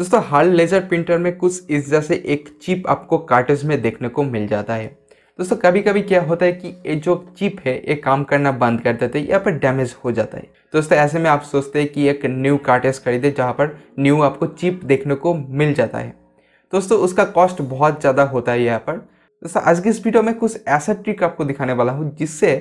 दोस्तों हर laser printer में कुछ इस जैसे एक चिप आपको कार्टेज में देखने को मिल जाता है दोस्तों कभी कभी क्या होता है कि ये जो चिप है ये काम करना बंद कर देते हैं या फिर डैमेज हो जाता है दोस्तों ऐसे में आप सोचते हैं कि एक न्यू कार्टेज खरीदे जहाँ पर न्यू आपको चिप देखने को मिल जाता है दोस्तों उसका कॉस्ट बहुत ज़्यादा होता है यहाँ पर दोस्तों आज की इस वीडियो में कुछ ऐसा ट्रिक आपको दिखाने वाला हूँ जिससे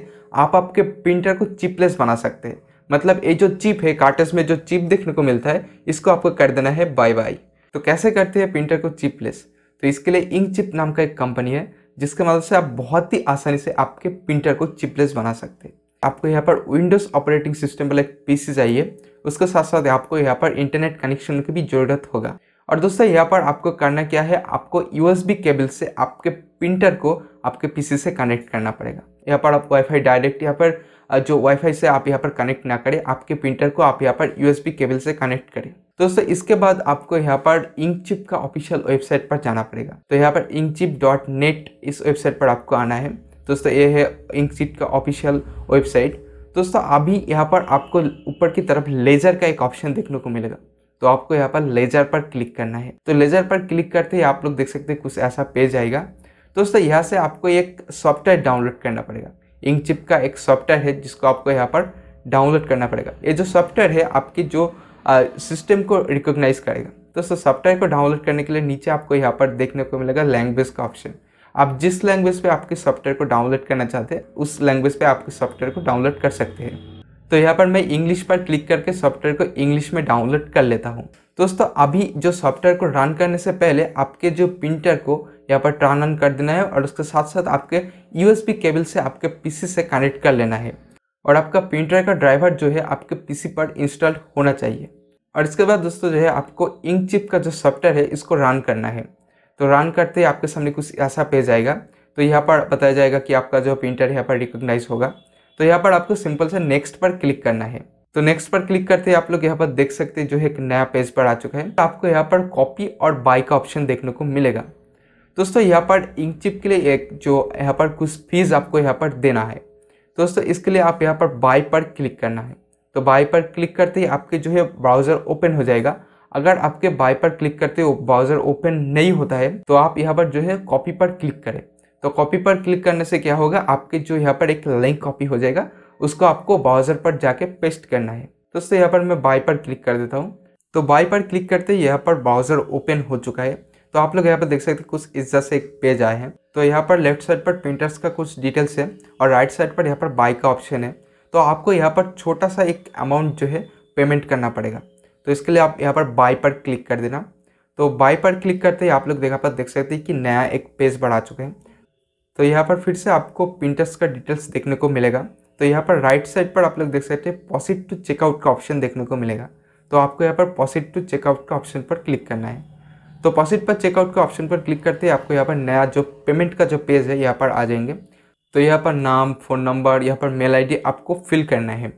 आप आपके प्रिंटर को चिपलेस बना सकते हैं मतलब ये जो चिप है कार्टस में जो चिप देखने को मिलता है इसको आपको कर देना है बाय बाय तो कैसे करते हैं प्रिंटर को चिपलेस तो इसके लिए इंक चिप नाम का एक कंपनी है जिसके मदद से आप बहुत ही आसानी से आपके प्रिंटर को चिपलेस बना सकते हैं आपको यहाँ पर विंडोज़ ऑपरेटिंग सिस्टम वाला एक पीसी चाहिए उसके साथ साथ आपको यहाँ पर इंटरनेट कनेक्शन की भी ज़रूरत होगा और दोस्तों यहाँ पर आपको करना क्या है आपको यूएसबी केबल से आपके प्रिंटर को आपके पीसी से कनेक्ट करना पड़ेगा यहाँ पर आप वाईफाई डायरेक्ट यहाँ पर जो वाईफाई से आप यहाँ पर कनेक्ट ना करें आपके प्रिंटर को आप यहाँ पर यूएसबी केबल से कनेक्ट करें दोस्तों इसके बाद आपको यहाँ पर इंक चिप का ऑफिशियल वेबसाइट पर जाना पड़ेगा तो यहाँ पर इंक चिप डॉट नेट इस वेबसाइट पर आपको आना है दोस्तों ये है इंक चिप का ऑफिशियल वेबसाइट दोस्तों अभी यहाँ पर आपको ऊपर की तरफ लेजर का एक ऑप्शन देखने को मिलेगा तो आपको यहाँ पर लेजर पर क्लिक करना है तो लेजर पर क्लिक करते ही आप लोग देख सकते हैं कुछ ऐसा पेज आएगा दोस्तों यहाँ से आपको एक सॉफ्टवेयर डाउनलोड करना पड़ेगा इंक चिप का एक सॉफ्टवेयर है जिसको आपको यहाँ पर डाउनलोड करना पड़ेगा ये जो सॉफ्टवेयर है आपकी जो सिस्टम को रिकॉग्नाइज करेगा तो सर सॉफ्टवेयर को डाउनलोड करने के लिए नीचे आपको यहाँ पर देखने को मिलेगा लैंग्वेज का ऑप्शन आप जिस लैंग्वेज पे आपके सॉफ्टवेयर को डाउनलोड करना चाहते हैं उस लैंग्वेज पे आपके सॉफ्टवेयर को डाउनलोड कर सकते हैं तो यहाँ पर मैं इंग्लिश पर क्लिक करके सॉफ्टवेयर को इंग्लिश में डाउनलोड कर लेता हूँ दोस्तों अभी जो सॉफ्टवेयर को रन करने से पहले आपके जो प्रिंटर को यहाँ पर टर्न ऑन कर देना है और उसके साथ साथ आपके यूएसबी केबल से आपके पीसी से कनेक्ट कर लेना है और आपका प्रिंटर का ड्राइवर जो है आपके पीसी पर इंस्टॉल होना चाहिए और इसके बाद दोस्तों जो है आपको इंक चिप का जो सॉफ्टवेयर है इसको रन करना है तो रन करते ही आपके सामने कुछ ऐसा पेज आएगा तो यहाँ पर बताया जाएगा कि आपका जो प्रिंटर यहाँ पर रिकोगनाइज होगा तो यहाँ पर आपको सिंपल से नेक्स्ट पर क्लिक करना है तो नेक्स्ट पर क्लिक करते हैं आप लोग यहाँ पर देख सकते हैं जो है एक नया पेज पर आ चुका है तो आपको यहाँ पर कॉपी और बाई का ऑप्शन देखने को मिलेगा दोस्तों यहाँ पर इंक चिप के लिए एक जो यहाँ पर कुछ फीस आपको यहाँ पर देना है दोस्तों इसके लिए आप यहाँ पर बाई पर क्लिक करना है तो बाई पर क्लिक करते ही आपके जो है ब्राउज़र ओपन हो जाएगा अगर आपके बाई पर क्लिक करते हो ब्राउज़र ओपन नहीं होता है तो आप यहाँ पर जो है कॉपी पर क्लिक करें तो कॉपी पर क्लिक करने से क्या होगा आपके जो यहाँ पर एक लिंक कॉपी हो जाएगा उसको आपको ब्राउज़र पर जाके पेस्ट करना है तो उससे यहाँ पर मैं बाई पर क्लिक कर देता हूँ तो बाई पर क्लिक करते ही यहाँ पर ब्राउज़र ओपन हो चुका है तो आप लोग यहाँ पर देख सकते हैं कुछ इज्जत से एक पेज आए हैं तो यहाँ पर लेफ्ट साइड पर प्रिंटर्स का कुछ डिटेल्स है और राइट साइड पर यहाँ पर बाई का ऑप्शन है तो आपको यहाँ पर छोटा सा एक अमाउंट जो है पेमेंट करना पड़ेगा तो इसके लिए आप यहाँ पर बाई पर क्लिक कर देना तो बाई पर क्लिक करते ही आप लोग यहाँ पर देख सकते हैं कि नया एक पेज बढ़ा चुके हैं तो यहाँ पर फिर से आपको प्रिंटर्स का डिटेल्स देखने को मिलेगा तो यहाँ पर राइट साइड पर आप लोग देख सकते हैं पॉसिट टू चेकआउट का ऑप्शन देखने को मिलेगा तो आपको यहाँ पर पॉसिट टू चेकआउट का ऑप्शन पर क्लिक करना है तो पॉसिट पर चेकआउट के ऑप्शन पर क्लिक करते ही आपको यहाँ पर नया जो पेमेंट का जो पेज है यहाँ पर आ जाएंगे तो यहाँ पर नाम फ़ोन नंबर यहाँ पर मेल आई आपको फिल करना है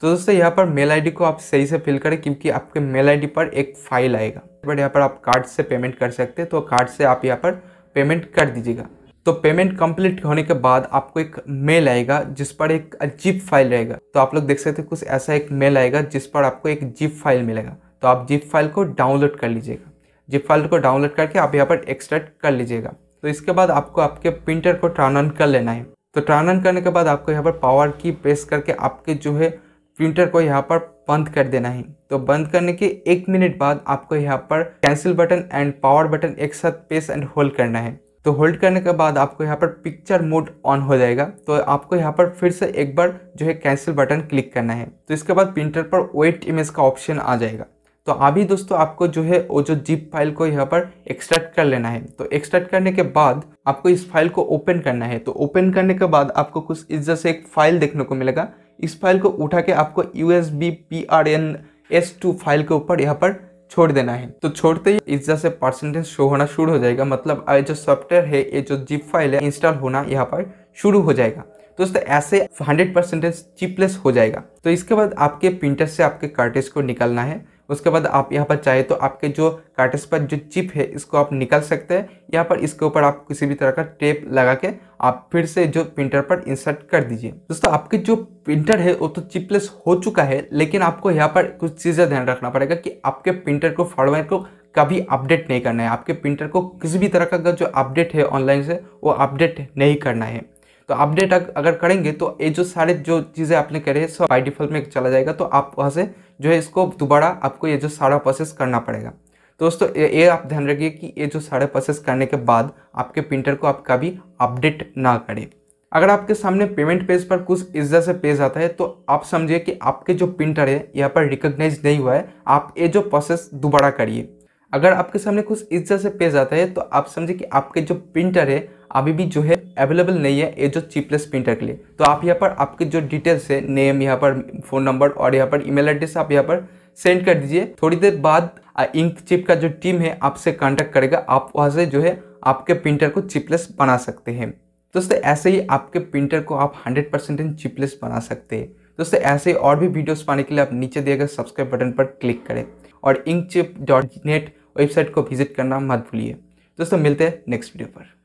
तो दोस्तों यहाँ पर मेल आई को आप सही से फिल करें क्योंकि आपके मेल आई पर एक फाइल आएगा बट यहाँ पर आप कार्ड से पेमेंट कर सकते हैं तो कार्ड से आप यहाँ पर पेमेंट कर दीजिएगा तो पेमेंट कंप्लीट होने के बाद आपको एक मेल आएगा जिस पर एक जिप फाइल रहेगा तो आप लोग देख सकते हैं कुछ ऐसा एक मेल आएगा जिस पर आपको एक जिप फाइल मिलेगा तो आप जिप फाइल को डाउनलोड कर लीजिएगा जिप फाइल को डाउनलोड करके आप यहाँ पर एक्सट्रैक्ट कर लीजिएगा तो इसके बाद आपको आपके प्रिंटर को टर्न ऑन कर लेना है तो टर्न ऑन करने के बाद आपको यहाँ पर पावर की प्रेस करके आपके जो है प्रिंटर को यहाँ पर बंद कर देना है तो बंद करने के एक मिनट बाद आपको यहाँ पर cancel button and power button एक साथ प्रेस एंड होल्ड करना है तो होल्ड करने के बाद आपको यहाँ पर पिक्चर मोड ऑन हो जाएगा तो आपको यहाँ पर फिर से एक बार जो है कैंसिल बटन क्लिक करना है तो इसके बाद प्रिंटर पर वेट इमेज का ऑप्शन आ जाएगा तो अभी दोस्तों आपको जो है वो जो जिप फाइल को यहाँ पर एक्सट्रैक्ट कर लेना है तो एक्सट्रैक्ट करने के बाद आपको इस फाइल को ओपन करना है तो ओपन करने के बाद आपको कुछ इस जैसे एक फाइल देखने को मिलेगा इस फाइल को उठा के आपको U S B P R N S to file के ऊपर यहाँ पर छोड़ देना है तो छोड़ते ही इस जैसे परसेंटेज शो होना शुरू हो जाएगा मतलब जो सॉफ्टवेयर है ये जो जिप फाइल है इंस्टॉल होना यहाँ पर शुरू हो जाएगा दोस्तों ऐसे 100 परसेंटेज चिपलेस हो जाएगा तो इसके बाद आपके प्रिंटर से आपके कार्टेज को निकालना है उसके बाद आप यहाँ पर चाहे तो आपके जो कार्टेज पर जो चिप है इसको आप निकल सकते हैं यहाँ पर इसके ऊपर आप किसी भी तरह का टेप लगा के आप फिर से जो प्रिंटर पर इंसर्ट कर दीजिए दोस्तों आपके जो प्रिंटर है वो तो चिपलेस हो चुका है लेकिन आपको यहाँ पर कुछ चीज़ें ध्यान रखना पड़ेगा कि आपके प्रिंटर को फॉर्मेट को कभी अपडेट नहीं करना है आपके प्रिंटर को किसी भी तरह का जो अपडेट है ऑनलाइन से वो अपडेट नहीं करना है तो अपडेट अगर करेंगे तो ये जो सारे जो चीज़ें आपने करे सब बाई डिफॉल्ट में चला जाएगा तो आप वहाँ से जो है इसको दोबारा आपको ये जो सारा प्रोसेस करना पड़ेगा तो दोस्तों ये आप ध्यान रखिए कि ये जो सारे प्रोसेस करने के बाद आपके प्रिंटर को आप कभी अपडेट ना करें अगर आपके सामने पेमेंट पेज पर कुछ इस से पेज आता है तो आप समझिए कि आपके जो प्रिंटर है यहाँ पर रिकोगनाइज नहीं हुआ है आप ये जो प्रोसेस दोबारा करिए अगर आपके सामने कुछ इज्जत से पेज आता है तो आप समझिए कि आपके जो प्रिंटर है अभी भी जो है अवेलेबल नहीं है ये जो चिपलेस प्रिंटर के लिए तो आप यहाँ पर आपके जो डिटेल्स है नेम यहाँ पर फ़ोन नंबर और यहाँ पर ईमेल एड्रेस आप यहाँ पर सेंड कर दीजिए थोड़ी देर बाद इंक चिप का जो टीम है आपसे कांटेक्ट करेगा आप वहाँ से जो है आपके प्रिंटर को चिपलेस बना सकते हैं दोस्तों ऐसे ही आपके प्रिंटर को आप हंड्रेड परसेंट चिपलेस बना सकते हैं दोस्तों ऐसे और भी वीडियोस पाने के लिए आप नीचे दिए गए सब्सक्राइब बटन पर क्लिक करें और इंक वेबसाइट को विजिट करना मत भूलिए दोस्तों मिलते हैं नेक्स्ट वीडियो पर